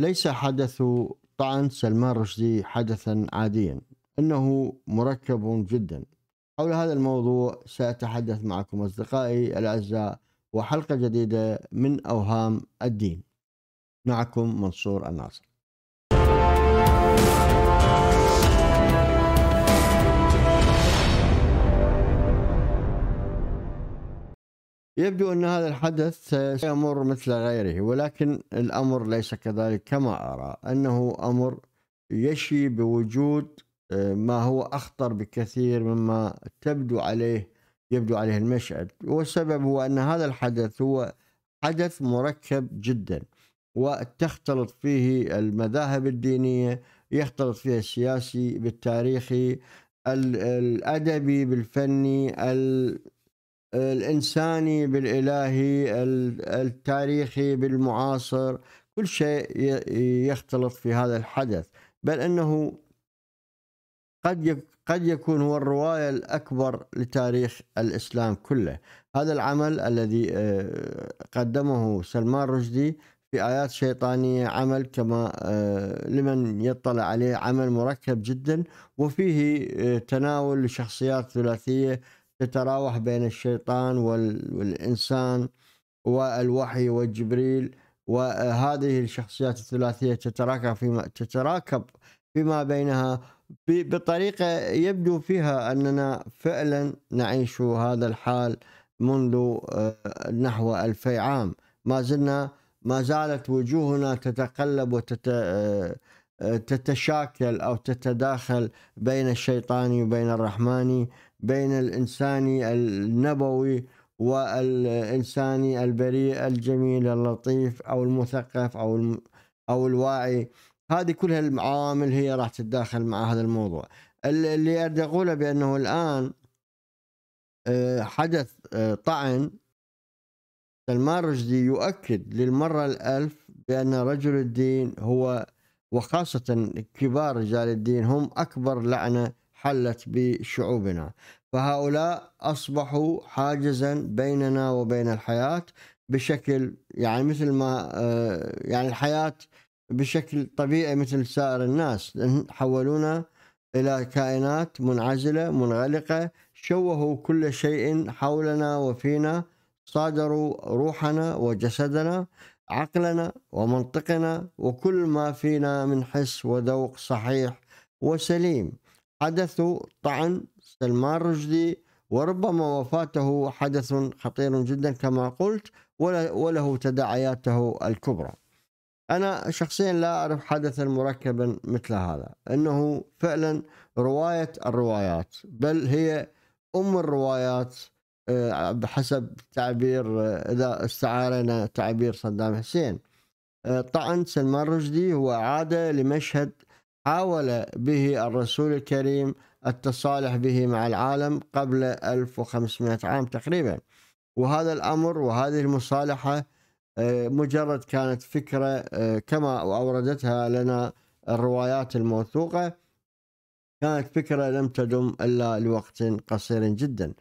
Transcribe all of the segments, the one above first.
ليس حدث طعن سلمان رشدي حدثا عاديا انه مركب جدا حول هذا الموضوع ساتحدث معكم اصدقائي الاعزاء وحلقه جديده من اوهام الدين معكم منصور الناصر يبدو أن هذا الحدث سيمر مثل غيره ولكن الأمر ليس كذلك كما أرى أنه أمر يشي بوجود آه، ما هو أخطر بكثير مما تبدو عليه يبدو عليه المشهد والسبب هو أن هذا الحدث هو حدث مركب جدا وتختلط فيه المذاهب الدينية يختلط فيه السياسي بالتاريخي الأدبي بالفني الإنساني بالإلهي التاريخي بالمعاصر كل شيء يختلط في هذا الحدث بل أنه قد قد يكون هو الرواية الأكبر لتاريخ الإسلام كله هذا العمل الذي آه، قدمه سلمان رشدي في آيات شيطانية عمل كما آه، لمن يطلع عليه عمل مركب جدا وفيه آه، تناول لشخصيات ثلاثية تتراوح بين الشيطان والإنسان والوحي وجبريل وهذه الشخصيات الثلاثية تتراكب فيما تتراكب فيما بينها بطريقة يبدو فيها أننا فعلا نعيش هذا الحال منذ آه، نحو ألفي عام ما زلنا ما زالت وجوهنا تتقلب وتتشاكل آه، آه، أو تتداخل بين الشيطاني وبين الرحماني بين الإنساني النبوي والإنساني البريء الجميل اللطيف أو المثقف أو الم... أو الواعي هذه كلها العوامل هي راح تتداخل مع هذا الموضوع اللي أريد أقوله بأنه الآن آه، حدث آه، طعن سلمان رشدي يؤكد للمرة الألف بأن رجل الدين هو وخاصة كبار رجال الدين هم أكبر لعنة حلت بشعوبنا فهؤلاء أصبحوا حاجزا بيننا وبين الحياة بشكل يعني مثل ما آه، يعني الحياة بشكل طبيعي مثل سائر الناس حولونا إلى كائنات منعزلة منغلقة شوهوا كل شيء حولنا وفينا صادروا روحنا وجسدنا عقلنا ومنطقنا وكل ما فينا من حس وذوق صحيح وسليم حدث طعن سلمان رشدي وربما وفاته حدث خطير جدا كما قلت وله تداعياته الكبرى أنا شخصيا لا أعرف حدثا مركبا مثل هذا أنه فعلا رواية الروايات بل هي أم الروايات آه، بحسب تعبير آه، إذا استعارنا تعبير صدام حسين آه، طعن سلمان رشدي هو عادة لمشهد حاول به الرسول الكريم التصالح به مع العالم قبل 1500 عام تقريبا وهذا الأمر وهذه المصالحة آه، مجرد كانت فكرة آه، كما أوردتها لنا الروايات الموثوقة كانت فكرة لم تدم إلا لوقت قصير جدا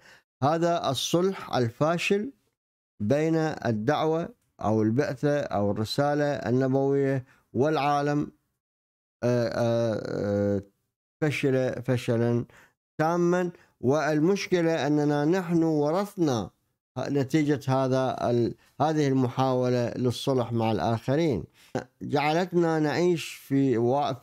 هذا الصلح الفاشل بين الدعوة أو البعثة أو الرسالة النبوية والعالم آه، آه، آه، فشل فشلا تاما والمشكله اننا نحن ورثنا نتيجه هذا هذه المحاوله للصلح مع الاخرين جعلتنا نعيش في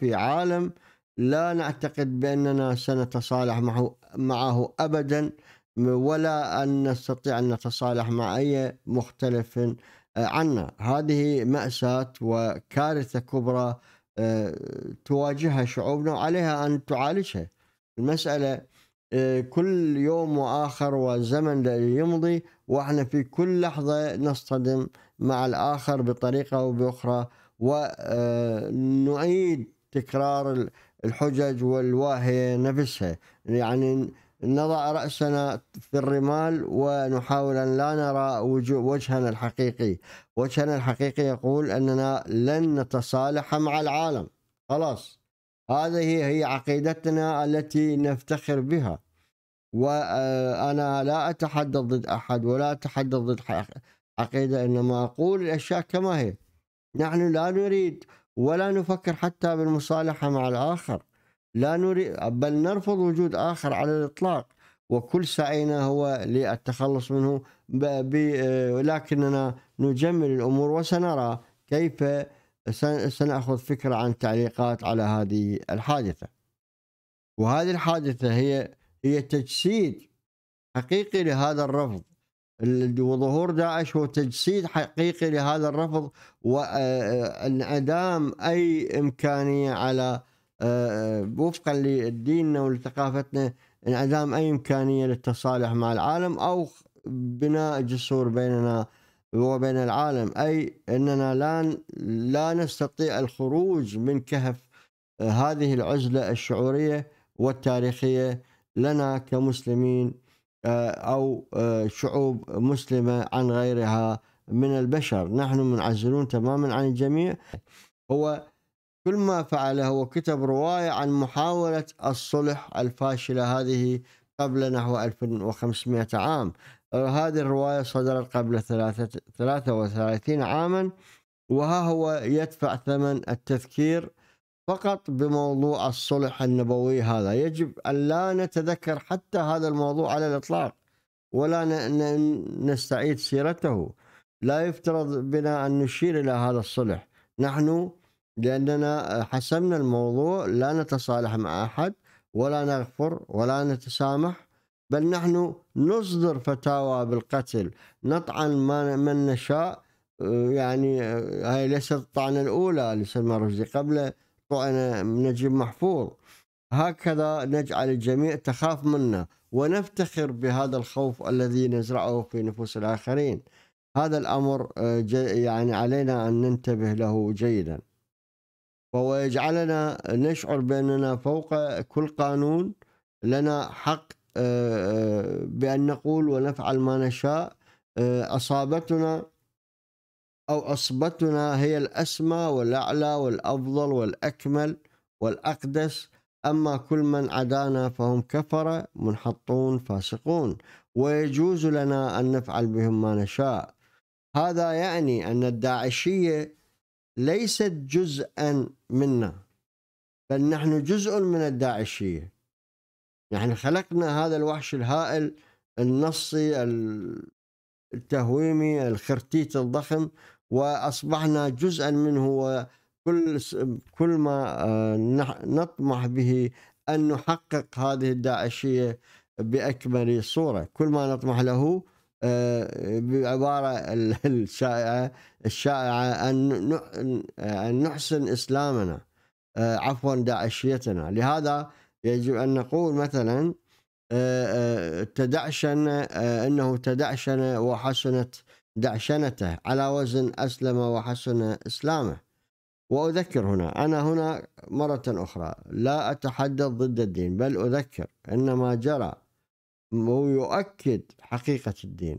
في عالم لا نعتقد باننا سنتصالح معه معه ابدا ولا ان نستطيع ان نتصالح مع اي مختلف عنا هذه ماساه وكارثه كبرى تواجهها شعوبنا وعليها أن تعالجها المسألة آه، كل يوم وآخر والزمن يمضي وإحنا في كل لحظة نصطدم مع الآخر بطريقة أو بأخرى ونعيد آه، تكرار الحجج والواهية نفسها يعني نضع رأسنا في الرمال ونحاول أن لا نرى وجهنا الحقيقي وجهنا الحقيقي يقول أننا لن نتصالح مع العالم خلاص هذه هي عقيدتنا التي نفتخر بها وأنا آه، لا أتحدث ضد أحد ولا أتحدث ضد عقيدة إنما أقول الأشياء كما هي نحن لا نريد ولا نفكر حتى بالمصالحة مع الآخر لا نريد بل نرفض وجود آخر على الإطلاق وكل سعينا هو للتخلص منه لكننا نجمل الأمور وسنرى كيف سنأخذ فكرة عن تعليقات على هذه الحادثة وهذه الحادثة هي هي تجسيد حقيقي لهذا الرفض وظهور داعش هو تجسيد حقيقي لهذا الرفض وانعدام اي امكانيه على آه، آه، وفقا لديننا ولثقافتنا انعدام اي امكانيه للتصالح مع العالم او بناء جسور بيننا وبين العالم اي اننا لا لا نستطيع الخروج من كهف آه، هذه العزله الشعوريه والتاريخيه لنا كمسلمين او شعوب مسلمه عن غيرها من البشر، نحن منعزلون تماما عن الجميع هو كل ما فعله هو كتب رواية عن محاولة الصلح الفاشلة هذه قبل نحو 1500 عام هذه الرواية صدرت قبل 33 عاما وها هو يدفع ثمن التذكير فقط بموضوع الصلح النبوي هذا يجب أن لا نتذكر حتى هذا الموضوع على الإطلاق ولا نستعيد سيرته لا يفترض بنا أن نشير إلى هذا الصلح نحن لأننا حسمنا الموضوع لا نتصالح مع أحد ولا نغفر ولا نتسامح بل نحن نصدر فتاوى بالقتل نطعن من نشاء آه، يعني آه، هاي ليست الطعنة الأولى لسلمان رشدي قبل طعن نجيب محفوظ هكذا نجعل الجميع تخاف منا ونفتخر بهذا الخوف الذي نزرعه في نفوس الآخرين هذا الأمر آه، يعني علينا أن ننتبه له جيداً فهو يجعلنا نشعر بأننا فوق كل قانون لنا حق آه، آه، بأن نقول ونفعل ما نشاء آه، أصابتنا أو أصبتنا هي الأسمى والأعلى والأفضل والأكمل والأقدس أما كل من عدانا فهم كفرة منحطون فاسقون ويجوز لنا أن نفعل بهم ما نشاء هذا يعني أن الداعشية ليست جزءا منا بل نحن جزء من الداعشية نحن خلقنا هذا الوحش الهائل النصي التهويمي الخرتيت الضخم وأصبحنا جزءا منه وكل كل ما آه، نطمح به أن نحقق هذه الداعشية بأكمل صورة كل ما نطمح له بعبارة آه، الشائعة الشائعة أن نحسن إسلامنا آه، عفوا داعشيتنا لهذا يجب أن نقول مثلا آه، تدعشن أنه تدعشن وحسنت دعشنته على وزن أسلم وحسن إسلامه وأذكر هنا أنا هنا مرة أخرى لا أتحدث ضد الدين بل أذكر أن ما جرى ويؤكد حقيقة الدين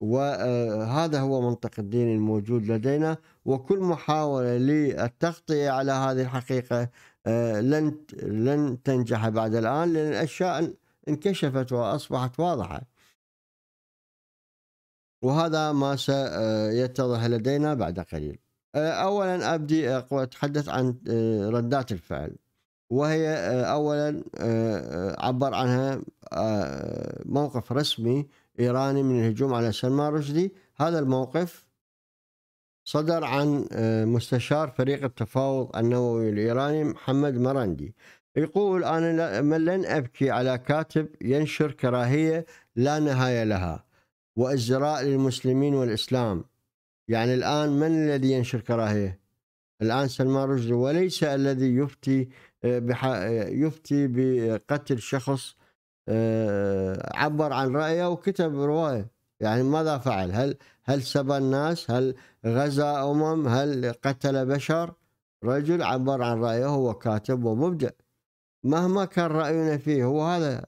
وهذا آه، هو منطق الدين الموجود لدينا وكل محاولة للتغطية على هذه الحقيقة آه، لن لن تنجح بعد الآن لأن الأشياء انكشفت وأصبحت واضحة وهذا ما سيتضح آه، لدينا بعد قليل أولا أبدي أتحدث عن ردات الفعل وهي آه، أولا آه، آه، عبر عنها موقف رسمي إيراني من الهجوم على سلمان رشدي هذا الموقف صدر عن مستشار فريق التفاوض النووي الإيراني محمد مرندي يقول أنا لن أبكي على كاتب ينشر كراهية لا نهاية لها وازدراء للمسلمين والإسلام يعني الآن من الذي ينشر كراهية الآن سلمان رشدي وليس الذي يفتي يفتي بقتل شخص آه، عبر عن رأيه وكتب رواية يعني ماذا فعل هل هل سبى الناس هل غزا أمم هل قتل بشر رجل عبر عن رأيه هو كاتب ومبدع مهما كان رأينا فيه هو هذا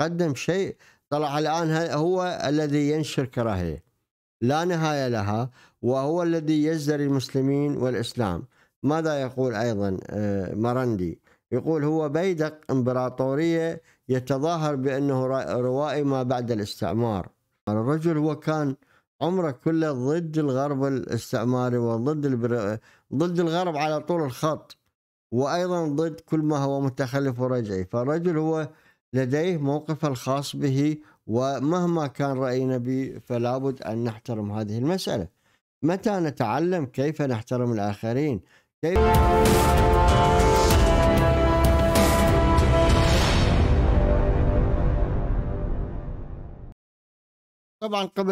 قدم شيء طلع الآن هو الذي ينشر كراهية لا نهاية لها وهو الذي يزدري المسلمين والإسلام ماذا يقول أيضا آه، مرندي يقول هو بيدق إمبراطورية يتظاهر بأنه روائي ما بعد الاستعمار الرجل هو كان عمره كله ضد الغرب الاستعماري وضد البر... ضد الغرب على طول الخط وايضا ضد كل ما هو متخلف ورجعي فالرجل هو لديه موقفه الخاص به ومهما كان راينا به فلا بد ان نحترم هذه المساله متى نتعلم كيف نحترم الاخرين طبعا قبل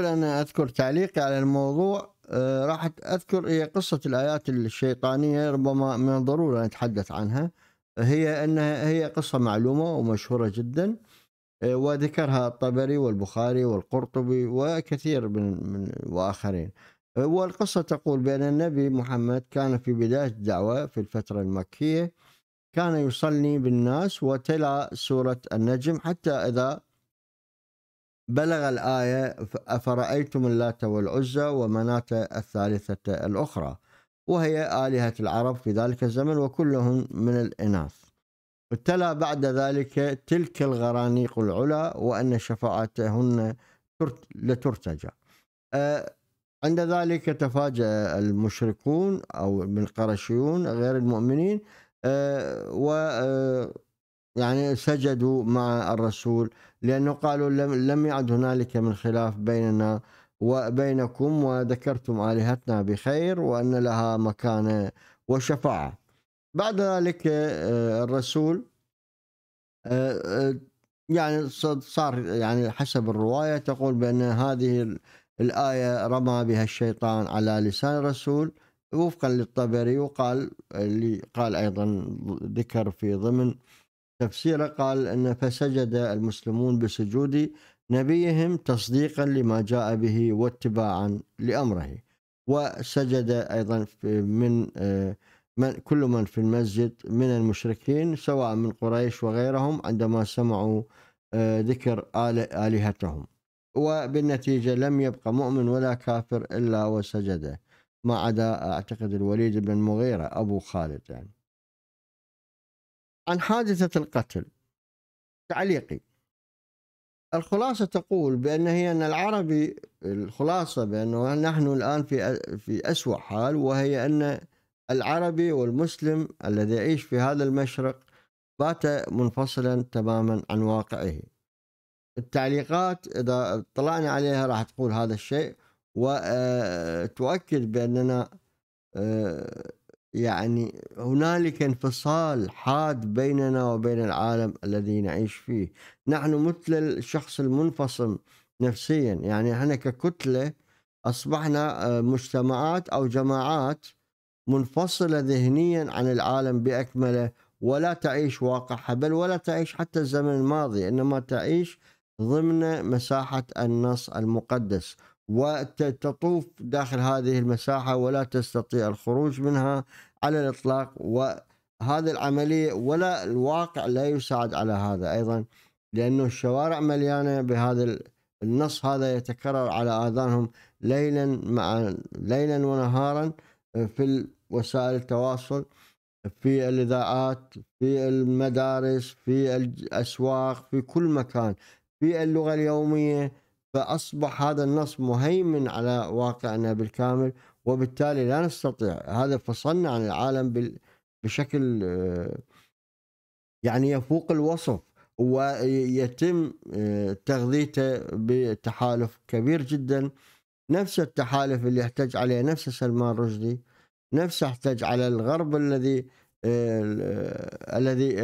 ان اذكر تعليقي على الموضوع آه راح اذكر هي قصه الايات الشيطانيه ربما من الضروره نتحدث عنها هي انها هي قصه معلومه ومشهوره جدا آه وذكرها الطبري والبخاري والقرطبي وكثير من, من واخرين والقصة تقول بأن النبي محمد كان في بداية الدعوة في الفترة المكية كان يصلي بالناس وتلا سورة النجم حتى إذا بلغ الآية أفرأيتم اللات والعزى ومناة الثالثة الأخرى وهي آلهة العرب في ذلك الزمن وكلهم من الإناث وتلا بعد ذلك تلك الغرانيق العلا وأن شفاعتهن لترتجى آه، عند ذلك تفاجأ المشركون أو القرشيون غير المؤمنين آه، و آه، يعني سجدوا مع الرسول لأنه قالوا لم, لم يعد هنالك من خلاف بيننا وبينكم وذكرتم آلهتنا بخير وأن لها مكانة وشفاعة بعد ذلك آه، الرسول يعني صار يعني حسب الرواية تقول بأن هذه الآية رمى بها الشيطان على لسان الرسول وفقا للطبري وقال اللي قال أيضا ذكر في ضمن تفسيره قال أن فسجد المسلمون بسجود نبيهم تصديقا لما جاء به واتباعا لأمره وسجد أيضا من آه، من كل من في المسجد من المشركين سواء من قريش وغيرهم عندما سمعوا آه، ذكر آلهتهم وبالنتيجة لم يبقى مؤمن ولا كافر إلا وسجده ما عدا أعتقد الوليد بن المغيرة أبو خالد يعني عن حادثة القتل تعليقي الخلاصة تقول بأن هي أن العربي الخلاصة بأنه نحن الآن في في أسوأ حال وهي أن العربي والمسلم الذي يعيش في هذا المشرق بات منفصلا تماما عن واقعه التعليقات اذا طلعنا عليها راح تقول هذا الشيء وتؤكد آه، باننا آه، يعني هنالك انفصال حاد بيننا وبين العالم الذي نعيش فيه نحن مثل الشخص المنفصم نفسيا يعني احنا ككتله اصبحنا آه، مجتمعات او جماعات منفصله ذهنيا عن العالم باكمله ولا تعيش واقعها بل ولا تعيش حتى الزمن الماضي انما تعيش ضمن مساحة النص المقدس وتطوف داخل هذه المساحة ولا تستطيع الخروج منها على الإطلاق وهذه العملية ولا الواقع لا يساعد على هذا أيضا لأنه الشوارع مليانة بهذا النص هذا يتكرر على آذانهم ليلا مع ليلا ونهارا آه، في وسائل التواصل في الإذاعات في المدارس في الأسواق في كل مكان في اللغة اليومية فأصبح هذا النص مهيمن على واقعنا بالكامل وبالتالي لا نستطيع هذا فصلنا عن العالم بشكل آه، يعني يفوق الوصف ويتم آه، تغذيته بتحالف كبير جدا نفس التحالف اللي احتج عليه نفس سلمان رشدي نفس احتج على الغرب الذي آه، الذي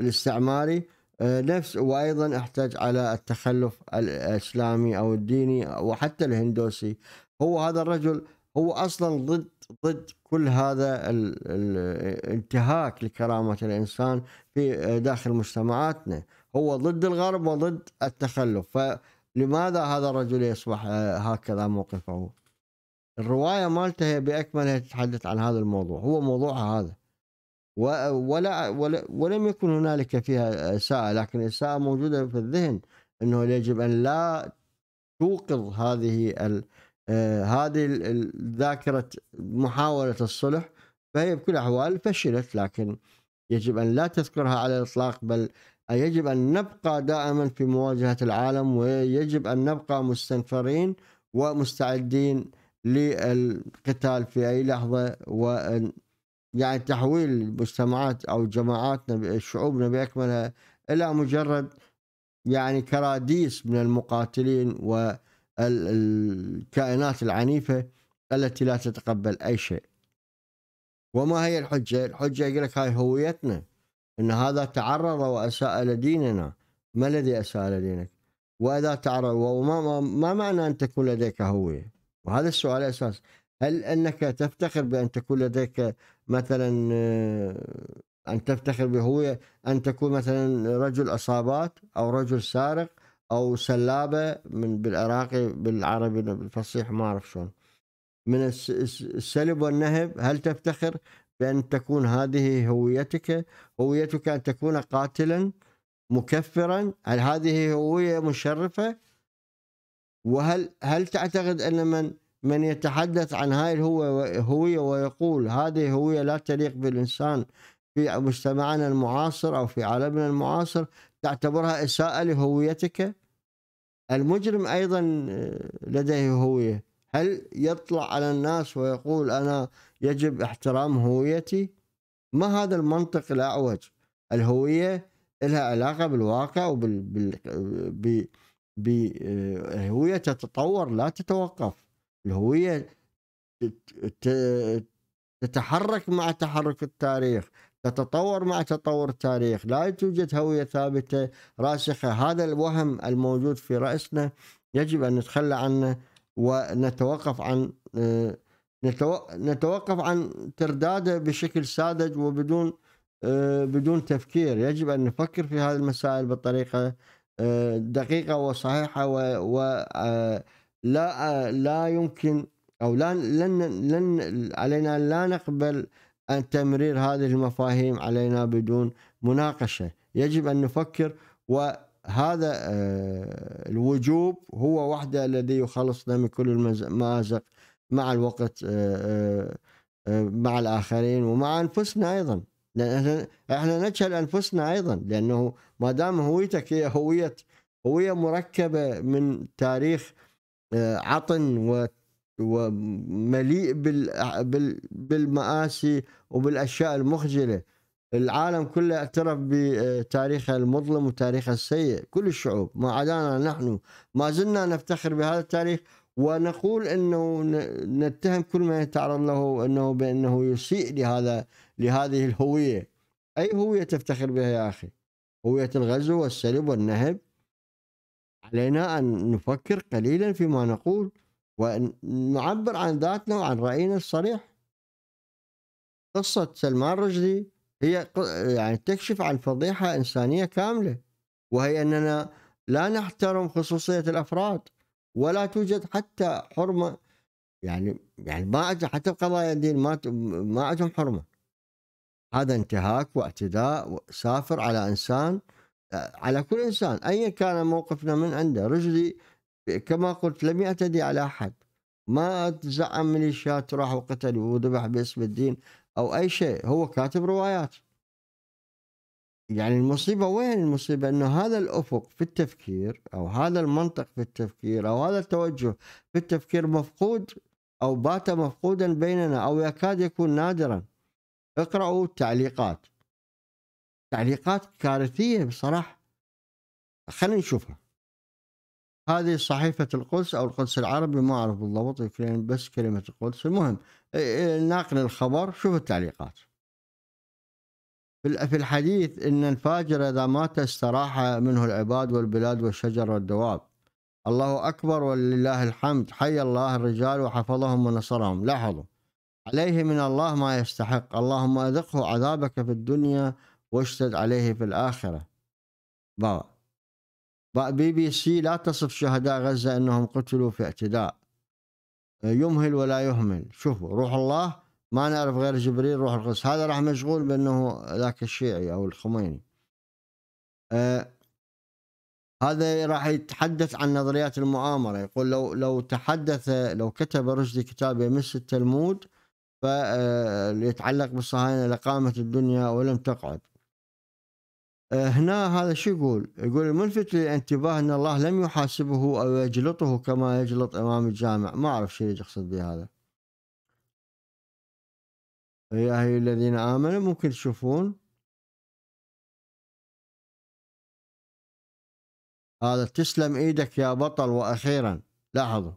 الاستعماري آه، نفس وايضا احتج على التخلف الاسلامي او الديني وحتى الهندوسي هو هذا الرجل هو اصلا ضد ضد كل هذا الانتهاك لكرامه الانسان في آه، داخل مجتمعاتنا هو ضد الغرب وضد التخلف فلماذا هذا الرجل يصبح آه، هكذا موقفه الروايه مالته باكملها تتحدث عن هذا الموضوع هو موضوعها هذا ولا, ولم يكن هنالك فيها إساءة لكن الإساءة موجودة في الذهن أنه يجب أن لا توقظ هذه آه، هذه ذاكرة محاولة الصلح فهي بكل الأحوال فشلت لكن يجب أن لا تذكرها على الإطلاق بل يجب أن نبقى دائما في مواجهة العالم ويجب أن نبقى مستنفرين ومستعدين للقتال في أي لحظة وأن يعني تحويل مجتمعات او جماعاتنا شعوبنا باكملها الى مجرد يعني كراديس من المقاتلين والكائنات العنيفه التي لا تتقبل اي شيء. وما هي الحجه؟ الحجه يقول لك هاي هويتنا ان هذا تعرض واساء لديننا. ما الذي اساء لدينك؟ واذا تعرض وما ما, ما معنى ان تكون لديك هويه؟ وهذا السؤال الاساسي، هل انك تفتخر بان تكون لديك مثلا آه، ان تفتخر بهويه ان تكون مثلا رجل عصابات او رجل سارق او سلابه من بالعراقي بالعربي بالفصيح ما اعرف شلون من السلب والنهب هل تفتخر بان تكون هذه هويتك هويتك ان تكون قاتلا مكفرا هل هذه هويه مشرفه وهل هل تعتقد ان من من يتحدث عن هاي الهوية ويقول هذه هوية لا تليق بالإنسان في مجتمعنا المعاصر أو في عالمنا المعاصر تعتبرها إساءة لهويتك المجرم أيضا آه، لديه هوية هل يطلع على الناس ويقول أنا يجب احترام هويتي ما هذا المنطق الأعوج الهوية لها علاقة بالواقع وبال بهوية آه، تتطور لا تتوقف الهوية تتحرك مع تحرك التاريخ تتطور مع تطور التاريخ لا توجد هوية ثابتة راسخة هذا الوهم الموجود في رأسنا يجب أن نتخلى عنه ونتوقف عن آه، نتوقف عن ترداده بشكل ساذج وبدون آه، بدون تفكير يجب أن نفكر في هذه المسائل بطريقة آه، دقيقة وصحيحة و, و لا آه، لا يمكن او لا لن لن علينا لا نقبل ان تمرير هذه المفاهيم علينا بدون مناقشه يجب ان نفكر وهذا آه، الوجوب هو وحده الذي يخلصنا من كل المازق مع الوقت آه، مع الاخرين ومع انفسنا ايضا لان احنا نجهل انفسنا ايضا لانه ما دام هويتك هي هويه هويه مركبه من تاريخ آه، عطن ومليء بالمآسي وبالأشياء المخجلة العالم كله اعترف بتاريخه المظلم وتاريخه السيء كل الشعوب ما عدانا نحن ما زلنا نفتخر بهذا التاريخ ونقول انه نتهم كل ما يتعرض له انه بانه يسيء لهذا لهذه الهويه اي هويه تفتخر بها يا اخي هويه الغزو والسلب والنهب علينا أن نفكر قليلا فيما نقول وأن نعبر عن ذاتنا وعن رأينا الصريح قصة سلمان رشدي هي يعني تكشف عن فضيحة إنسانية كاملة وهي أننا لا نحترم خصوصية الأفراد ولا توجد حتى حرمة يعني يعني ما حتى القضايا الدين ما ما عندهم حرمة هذا انتهاك واعتداء سافر على إنسان على كل إنسان أيا كان موقفنا من عنده رشدي كما قلت لم يعتدي على أحد ما تزعم ميليشيات راح وقتل وذبح باسم الدين أو أي شيء هو كاتب روايات يعني المصيبة وين المصيبة أنه هذا الأفق في التفكير أو هذا المنطق في التفكير أو هذا التوجه في التفكير مفقود أو بات مفقودا بيننا أو يكاد يكون نادرا اقرأوا التعليقات تعليقات كارثيه بصراحه خلينا نشوفها هذه صحيفة القدس أو القدس العربي ما أعرف بالضبط يمكن بس كلمة القدس المهم إيه، إيه، ناقل الخبر شوف التعليقات في الحديث إن الفاجر إذا مات استراح منه العباد والبلاد والشجر والدواب الله أكبر ولله الحمد حي الله الرجال وحفظهم ونصرهم لاحظوا عليه من الله ما يستحق اللهم أذقه عذابك في الدنيا واشتد عليه في الآخرة با بي بي سي لا تصف شهداء غزة أنهم قتلوا في اعتداء يمهل ولا يهمل شوفوا روح الله ما نعرف غير جبريل روح القدس هذا راح مشغول بأنه ذاك الشيعي أو الخميني آه هذا راح يتحدث عن نظريات المؤامرة يقول لو لو تحدث لو كتب رشدي كتاب يمس التلمود فيتعلق أه، بالصهاينة لقامت الدنيا ولم تقعد هنا هذا شو يقول؟ يقول الملفت للانتباه ان الله لم يحاسبه او يجلطه كما يجلط امام الجامع، ما اعرف شو يقصد بهذا. يا ايها الذين امنوا ممكن تشوفون هذا تسلم ايدك يا بطل واخيرا لاحظوا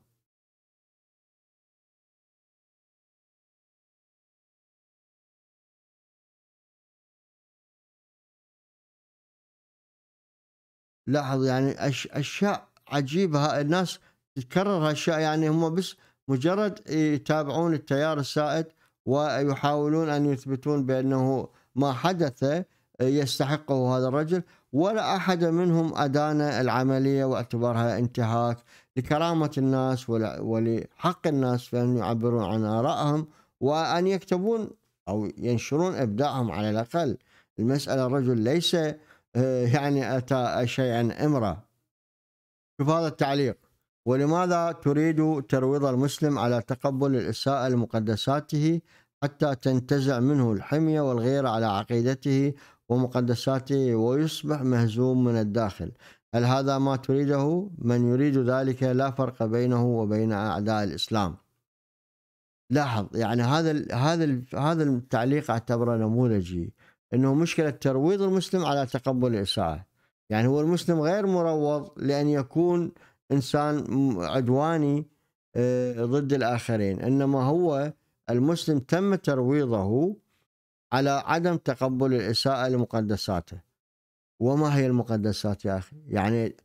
لاحظ يعني أش... اشياء عجيبه الناس تتكرر هالاشياء يعني هم بس مجرد يتابعون التيار السائد ويحاولون ان يثبتون بانه ما حدث يستحقه هذا الرجل ولا احد منهم ادان العمليه واعتبرها انتهاك لكرامه الناس ولحق الناس في ان يعبرون عن ارائهم وان يكتبون او ينشرون ابداعهم على الاقل المساله الرجل ليس آه، يعني أتى شيئا امرأ شوف هذا التعليق ولماذا تريد ترويض المسلم على تقبل الإساءة لمقدساته حتى تنتزع منه الحمية والغيرة على عقيدته ومقدساته ويصبح مهزوم من الداخل هل هذا ما تريده من يريد ذلك لا فرق بينه وبين أعداء الإسلام لاحظ يعني هذا هذا هذا التعليق اعتبره نموذجي انه مشكله ترويض المسلم على تقبل الاساءه يعني هو المسلم غير مروض لان يكون انسان عدواني آه، ضد الاخرين انما هو المسلم تم ترويضه على عدم تقبل الاساءه لمقدساته وما هي المقدسات يا اخي يعني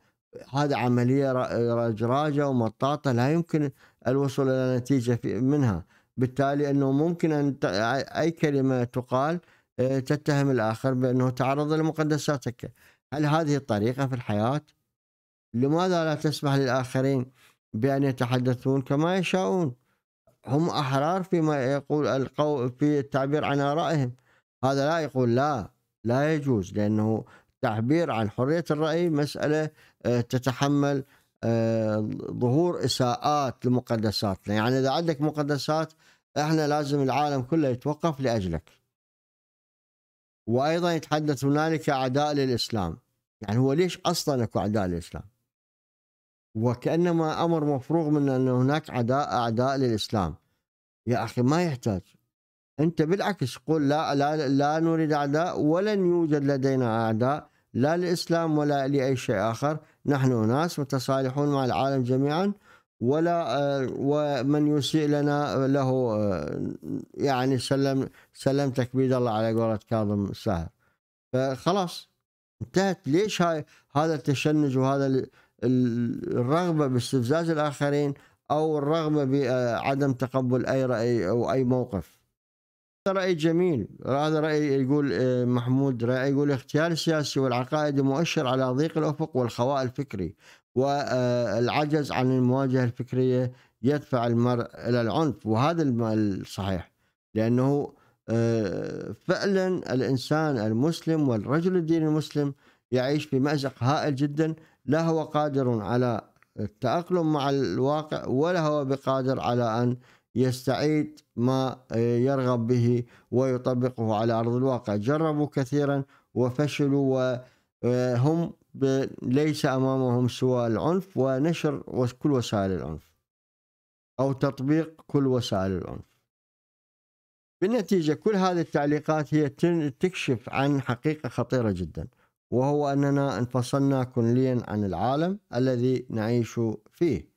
هذا عمليه رجراجه ومطاطه لا يمكن الوصول الى نتيجه منها بالتالي انه ممكن ان اي كلمه تقال آه، تتهم الآخر بأنه تعرض لمقدساتك هل هذه الطريقة في الحياة؟ لماذا لا تسمح للآخرين بأن يتحدثون كما يشاءون؟ هم أحرار فيما يقول القو في التعبير عن آرائهم هذا لا يقول لا لا يجوز لأنه تعبير عن حرية الرأي مسألة آه، تتحمل آه، ظهور إساءات لمقدساتنا يعني إذا عندك مقدسات احنا لازم العالم كله يتوقف لأجلك وايضا يتحدث هنالك اعداء للاسلام يعني هو ليش اصلا اكو اعداء للاسلام وكانما امر مفروغ من ان هناك اعداء اعداء للاسلام يا اخي ما يحتاج انت بالعكس قل لا لا لا نريد اعداء ولن يوجد لدينا اعداء لا للاسلام ولا لاي شيء اخر نحن اناس متصالحون مع العالم جميعا ولا آه، ومن يسيء لنا له آه، يعني سلم سلمتك بيد الله على قولة كاظم الساهر فخلاص انتهت ليش هاي هذا التشنج وهذا الرغبة باستفزاز الآخرين أو الرغبة بعدم آه، تقبل أي رأي أو أي موقف هذا رأي جميل هذا رأي يقول محمود رأي يقول الاختيار السياسي والعقائدي مؤشر على ضيق الأفق والخواء الفكري والعجز عن المواجهة الفكرية يدفع المرء إلى العنف وهذا الصحيح لأنه آه، فعلا الإنسان المسلم والرجل الديني المسلم يعيش في مأزق هائل جدا لا هو قادر على التأقلم مع الواقع ولا هو بقادر على أن يستعيد ما آه، يرغب به ويطبقه على أرض الواقع جربوا كثيرا وفشلوا وهم آه، ليس أمامهم سوى العنف ونشر كل وسائل العنف أو تطبيق كل وسائل العنف بالنتيجة كل هذه التعليقات هي تكشف عن حقيقة خطيرة جدا وهو أننا انفصلنا كليا عن العالم الذي نعيش فيه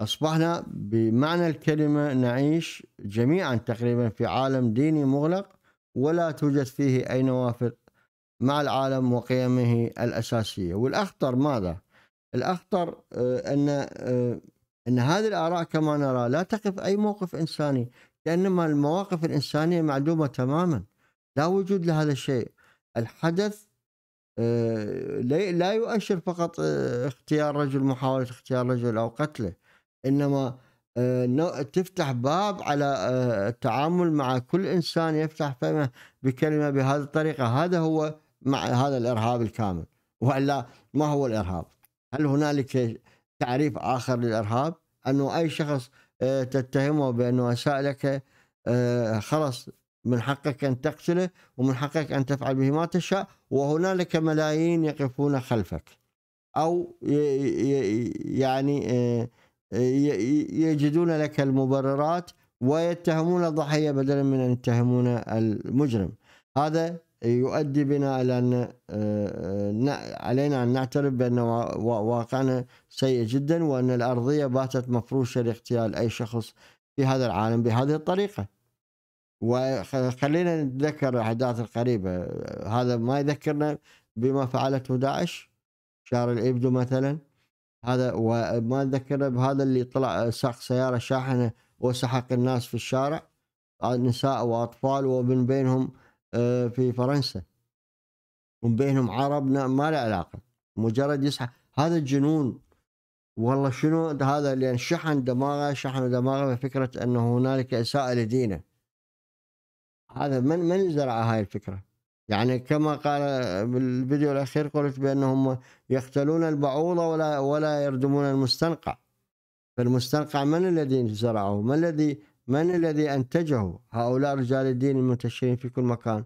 أصبحنا بمعنى الكلمة نعيش جميعا تقريبا في عالم ديني مغلق ولا توجد فيه أي نوافذ مع العالم وقيمه الأساسية والأخطر ماذا؟ الأخطر آه، أن آه، أن هذه الآراء كما نرى لا تقف أي موقف إنساني كأنما المواقف الإنسانية معدومة تماما لا وجود لهذا الشيء الحدث آه، لا يؤشر فقط اختيار رجل محاولة اختيار رجل أو قتله إنما تفتح باب على التعامل مع كل إنسان يفتح فمه بكلمة بهذه الطريقة هذا هو مع هذا الارهاب الكامل والا ما هو الارهاب؟ هل هنالك تعريف اخر للارهاب؟ انه اي شخص آه، تتهمه بانه اساء لك آه، خلص من حقك ان تقتله ومن حقك ان تفعل به ما تشاء وهنالك ملايين يقفون خلفك او يعني آه، يجدون لك المبررات ويتهمون الضحيه بدلا من ان يتهمون المجرم هذا يؤدي بنا الى ان آه، آه، علينا ان نعترف بان واقعنا سيء جدا وان الارضيه باتت مفروشه لاغتيال اي شخص في هذا العالم بهذه الطريقه. وخلينا نتذكر الاحداث القريبه هذا ما يذكرنا بما فعلته داعش شهر الابدو مثلا هذا وما ذكرنا بهذا اللي طلع ساق سياره شاحنه وسحق الناس في الشارع نساء واطفال ومن بينهم آه، في فرنسا ومن بينهم عرب ما له علاقه مجرد يسحب هذا الجنون والله شنو هذا لان شحن دماغه شحن دماغه بفكره انه هنالك اساءه لدينه هذا من من زرع هاي الفكره؟ يعني كما قال بالفيديو الاخير قلت بانهم يقتلون البعوضة ولا ولا يردمون المستنقع فالمستنقع من الذي زرعه؟ ما الذي من الذي أنتجه هؤلاء رجال الدين المنتشرين في كل مكان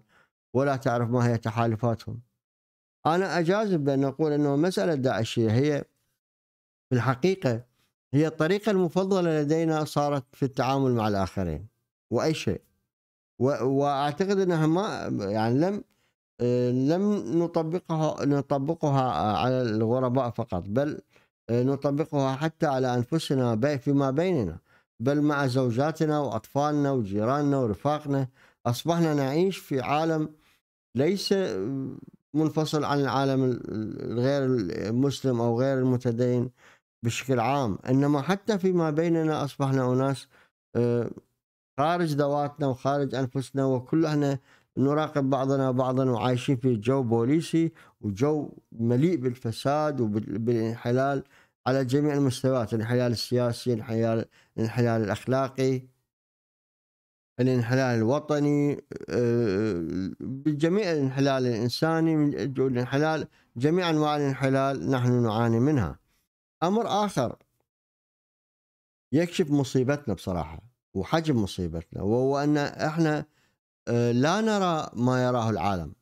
ولا تعرف ما هي تحالفاتهم أنا أجازب بأن أقول أنه مسألة داعشية هي في الحقيقة هي الطريقة المفضلة لدينا صارت في التعامل مع الآخرين وأي شيء وأعتقد أنها ما يعني لم لم نطبقها نطبقها على الغرباء فقط بل نطبقها حتى على أنفسنا فيما بيننا بل مع زوجاتنا وأطفالنا وجيراننا ورفاقنا أصبحنا نعيش في عالم ليس منفصل عن العالم الغير المسلم أو غير المتدين بشكل عام إنما حتى فيما بيننا أصبحنا أناس آه، خارج ذواتنا وخارج أنفسنا وكلنا نراقب بعضنا بعضا وعايشين في جو بوليسي وجو مليء بالفساد وبالانحلال على جميع المستويات الانحلال السياسي الانحلال الانحلال الاخلاقي الانحلال الوطني آه، بجميع الانحلال الانساني الانحلال جميع انواع الانحلال نحن نعاني منها امر اخر يكشف مصيبتنا بصراحه وحجم مصيبتنا وهو ان احنا آه، لا نرى ما يراه العالم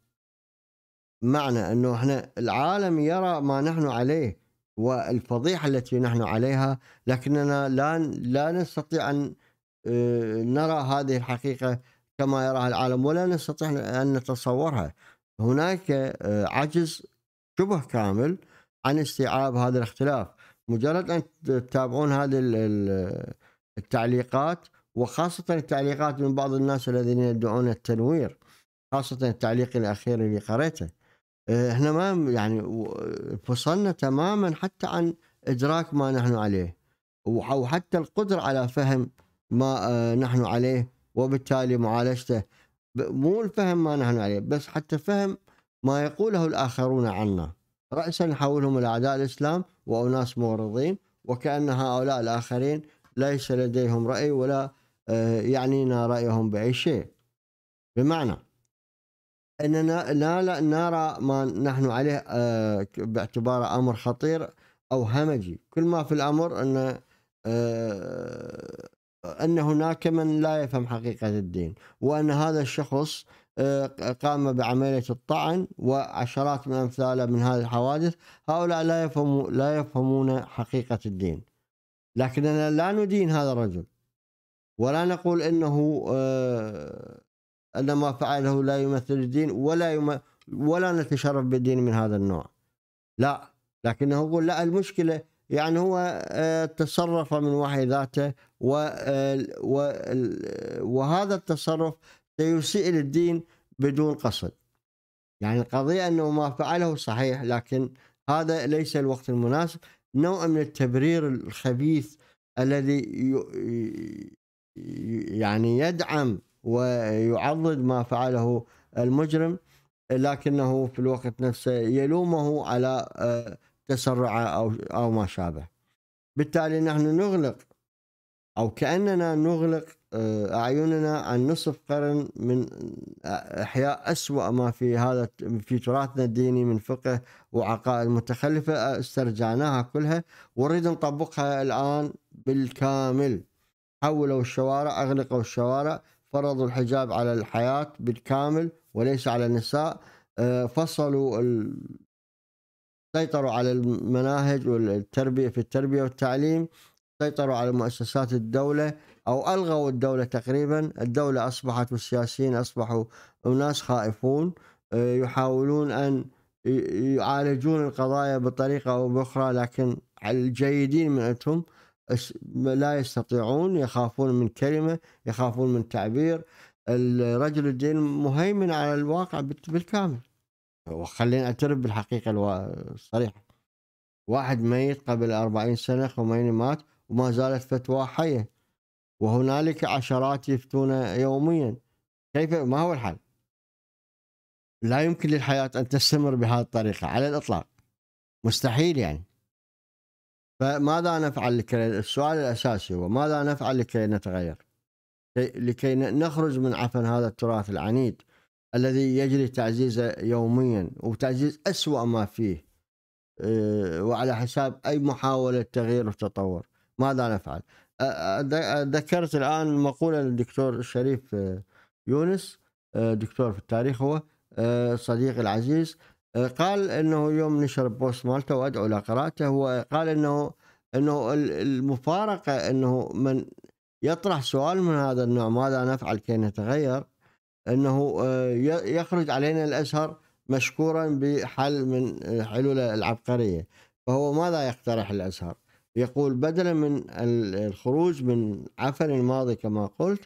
معنى انه احنا العالم يرى ما نحن عليه والفضيحة التي نحن عليها لكننا لا لا نستطيع أن آه، نرى هذه الحقيقة كما يراها العالم ولا نستطيع أن نتصورها هناك آه، عجز شبه كامل عن استيعاب هذا الاختلاف مجرد أن تتابعون هذه التعليقات وخاصة التعليقات من بعض الناس الذين يدعون التنوير خاصة التعليق الأخير اللي قريته آه، احنا ما يعني فصلنا تماما حتى عن ادراك ما نحن عليه او حتى القدره على فهم ما آه، نحن عليه وبالتالي معالجته مو الفهم ما نحن عليه بس حتى فهم ما يقوله الاخرون عنا راسا حولهم الاعداء الاسلام واناس مغرضين وكان هؤلاء الاخرين ليس لديهم راي ولا آه، يعنينا رايهم باي شيء بمعنى اننا لا, لا نرى ما نحن عليه آه، باعتباره امر خطير او همجي كل ما في الامر ان آه، ان هناك من لا يفهم حقيقه الدين وان هذا الشخص آه، قام بعمليه الطعن وعشرات من امثاله من هذه الحوادث هؤلاء لا يفهموا لا يفهمون حقيقه الدين لكننا لا ندين هذا الرجل ولا نقول انه آه أن ما فعله لا يمثل الدين ولا يم... ولا نتشرف بدين من هذا النوع لا لكنه يقول لا المشكلة يعني هو آه، تصرف من وحي ذاته و... آه، و... وهذا التصرف سيسيء للدين بدون قصد يعني القضية أنه ما فعله صحيح لكن هذا ليس الوقت المناسب نوع من التبرير الخبيث الذي يعني يدعم ويعضد ما فعله المجرم لكنه في الوقت نفسه يلومه على آه، تسرعه او او ما شابه. بالتالي نحن نغلق او كاننا نغلق آه، اعيننا عن نصف قرن من آه، احياء اسوا ما في هذا في تراثنا الديني من فقه وعقائد متخلفه استرجعناها كلها ونريد نطبقها الان بالكامل حولوا الشوارع اغلقوا الشوارع فرضوا الحجاب على الحياة بالكامل وليس على النساء آه، فصلوا سيطروا على المناهج والتربية في التربية والتعليم سيطروا على مؤسسات الدولة أو ألغوا الدولة تقريبا الدولة أصبحت والسياسيين أصبحوا أناس خائفون آه، يحاولون أن يعالجون القضايا بطريقة أو بأخرى لكن الجيدين من عندهم لا يستطيعون يخافون من كلمة يخافون من تعبير الرجل الدين مهيمن على الواقع بالكامل وخلينا اعترف بالحقيقة الصريحة واحد ميت قبل أربعين سنة خميني مات وما زالت فتوى حية وهنالك عشرات يفتون يوميا كيف ما هو الحل لا يمكن للحياة أن تستمر بهذه الطريقة على الإطلاق مستحيل يعني فماذا نفعل لكي السؤال الأساسي هو ماذا نفعل لكي نتغير لكي نخرج من عفن هذا التراث العنيد الذي يجري تعزيزه يوميا وتعزيز أسوأ ما فيه آه، وعلى حساب أي محاولة تغيير وتطور ماذا نفعل ذكرت الآن مقولة للدكتور الشريف آه، يونس آه، دكتور في التاريخ هو صديقي العزيز قال انه يوم نشر بوست مالته وادعو الى قراءته هو قال انه انه المفارقه انه من يطرح سؤال من هذا النوع ماذا نفعل كي نتغير انه آه، يخرج علينا الازهر مشكورا بحل من حلوله العبقريه فهو ماذا يقترح الازهر؟ يقول بدلا من الخروج من عفن الماضي كما قلت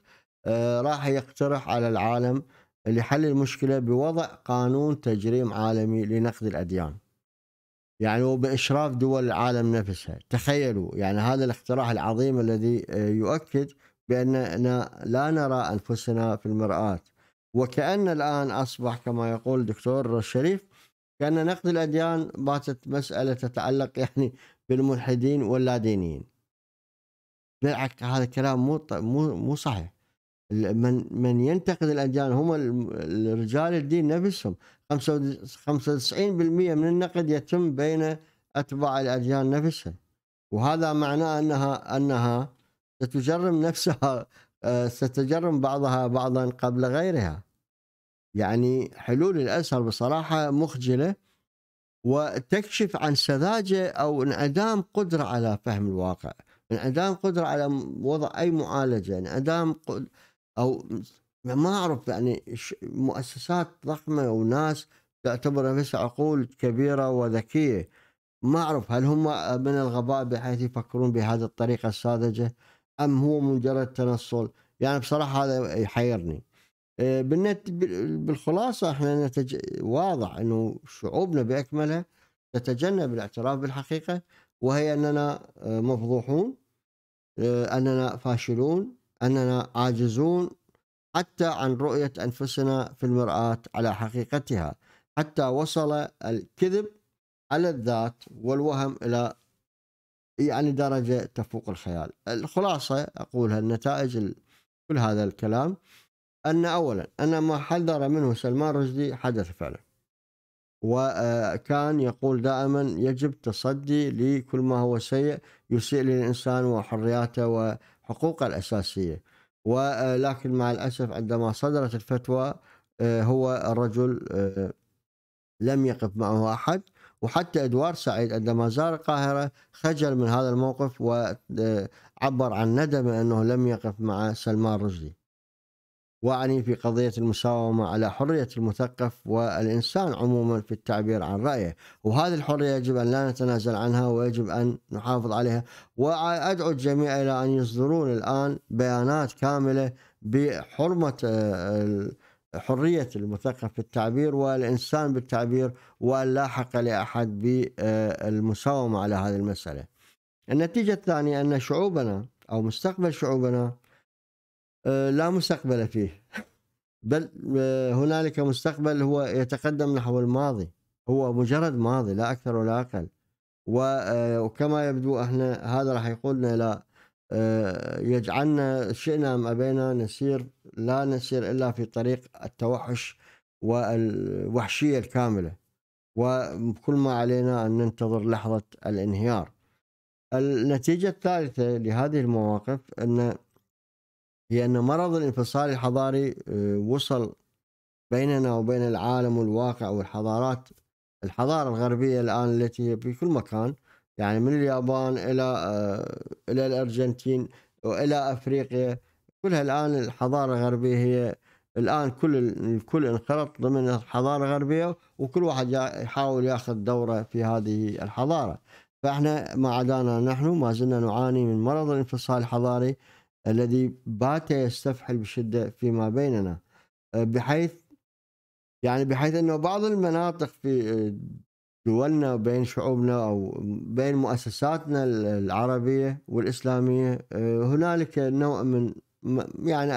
آه، راح يقترح على العالم لحل المشكلة بوضع قانون تجريم عالمي لنقد الأديان يعني وبإشراف دول العالم نفسها تخيلوا يعني هذا الاقتراح العظيم الذي آه، يؤكد بأننا لا نرى أنفسنا في المرآة وكأن الآن أصبح كما يقول الدكتور الشريف كأن نقد الأديان باتت مسألة تتعلق يعني بالملحدين واللادينيين بالعكس هذا الكلام مو مو مو صحيح من من ينتقد الاديان هم رجال الدين نفسهم 95% من النقد يتم بين اتباع الاديان نفسها وهذا معناه انها انها ستجرم نفسها آه، ستجرم بعضها بعضا قبل غيرها يعني حلول الازهر بصراحه مخجله وتكشف عن سذاجه او انعدام قدره على فهم الواقع انعدام قدره على وضع اي معالجه انعدام قدرة او ما اعرف يعني مؤسسات ضخمه وناس تعتبر نفسها عقول كبيره وذكيه ما اعرف هل هم من الغباء بحيث يفكرون بهذه الطريقه الساذجه ام هو مجرد تنصل يعني بصراحه هذا يحيرني آه، بالخلاصه احنا نتج... واضح انه شعوبنا باكملها تتجنب الاعتراف بالحقيقه وهي اننا آه، مفضوحون آه، اننا فاشلون أننا عاجزون حتى عن رؤية أنفسنا في المرآة على حقيقتها حتى وصل الكذب على الذات والوهم إلى يعني درجة تفوق الخيال الخلاصة أقولها النتائج كل هذا الكلام أن أولا أن ما حذر منه سلمان رشدي حدث فعلا وكان يقول دائما يجب تصدي لكل ما هو سيء يسيء للإنسان وحرياته حقوقه الأساسية ولكن آه، مع الأسف عندما صدرت الفتوى آه، هو الرجل آه، لم يقف معه أحد وحتى ادوار سعيد عندما زار القاهره خجل من هذا الموقف وعبر عن ندمه انه لم يقف مع سلمان رشدي. وأعني في قضية المساومة على حرية المثقف والإنسان عموما في التعبير عن رأيه وهذه الحرية يجب أن لا نتنازل عنها ويجب أن نحافظ عليها وأدعو الجميع إلى أن يصدرون الآن بيانات كاملة بحرمة آه، حرية المثقف في التعبير والإنسان بالتعبير وأن لا حق لأحد بالمساومة آه، على هذه المسألة النتيجة الثانية أن شعوبنا أو مستقبل شعوبنا آه، لا مستقبل فيه بل آه، هنالك مستقبل هو يتقدم نحو الماضي هو مجرد ماضي لا أكثر ولا أقل آه، وكما يبدو احنا هذا راح يقودنا الى يجعلنا شئنا ام ابينا نسير لا نسير الا في طريق التوحش والوحشيه الكامله وكل ما علينا ان ننتظر لحظه الانهيار. النتيجه الثالثه لهذه المواقف ان هي أن مرض الانفصال الحضاري آه، وصل بيننا وبين العالم والواقع والحضارات الحضارة الغربية الآن التي هي في كل مكان يعني من اليابان إلى آه، إلى الأرجنتين وإلى أفريقيا كلها الآن الحضارة الغربية هي الآن كل الكل انخرط ضمن الحضارة الغربية وكل واحد يحاول ياخذ دوره في هذه الحضارة فإحنا ما عدانا نحن ما زلنا نعاني من مرض الانفصال الحضاري الذي بات يستفحل بشدة فيما بيننا آه، بحيث يعني بحيث أنه بعض المناطق في آه، دولنا وبين شعوبنا أو بين مؤسساتنا العربية والإسلامية آه، هنالك نوع من يعني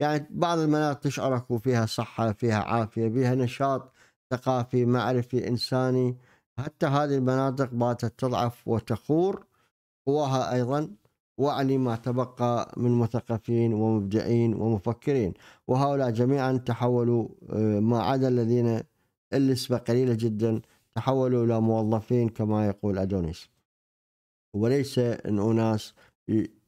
يعني بعض المناطق تشعرك وفيها صحة فيها عافية فيها نشاط ثقافي معرفي إنساني حتى هذه المناطق باتت تضعف وتخور قواها أيضا وأعني ما تبقى من مثقفين ومبدعين ومفكرين وهؤلاء جميعا تحولوا آه، ما عدا الذين النسبة قليلة جدا تحولوا إلى موظفين كما يقول أدونيس وليس أناس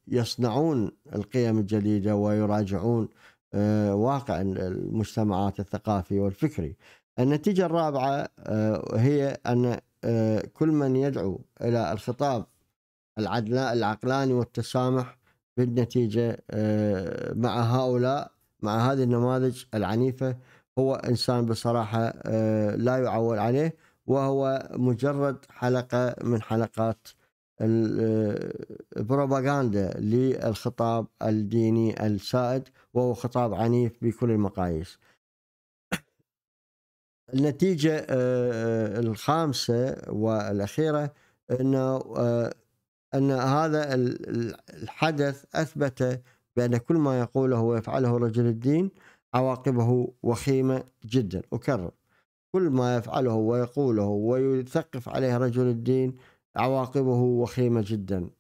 يصنعون القيم الجديدة ويراجعون آه، واقع المجتمعات الثقافي والفكري النتيجة الرابعة آه، هي أن كل من يدعو إلى الخطاب العدل العقلاني والتسامح بالنتيجة آه، مع هؤلاء مع هذه النماذج العنيفة هو إنسان بصراحة آه، لا يعول عليه وهو مجرد حلقة من حلقات البروباغاندا آه، للخطاب الديني السائد وهو خطاب عنيف بكل المقاييس النتيجة الخامسة والأخيرة أنه أن هذا الحدث أثبت بأن كل ما يقوله ويفعله رجل الدين عواقبه وخيمة جدا أكرر كل ما يفعله ويقوله ويثقف عليه رجل الدين عواقبه وخيمة جدا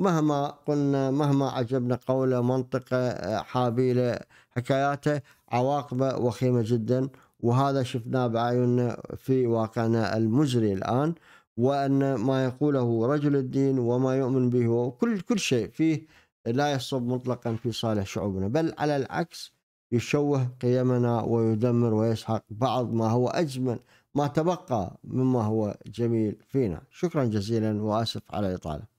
مهما قلنا مهما عجبنا قوله منطقة حابيلة حكاياته عواقبه وخيمة جدا وهذا شفناه بعيوننا في واقعنا المزري الآن وأن ما يقوله رجل الدين وما يؤمن به وكل كل شيء فيه لا يصب مطلقا في صالح شعوبنا بل على العكس يشوه قيمنا ويدمر ويسحق بعض ما هو أجمل ما تبقى مما هو جميل فينا شكرا جزيلا وآسف على الإطالة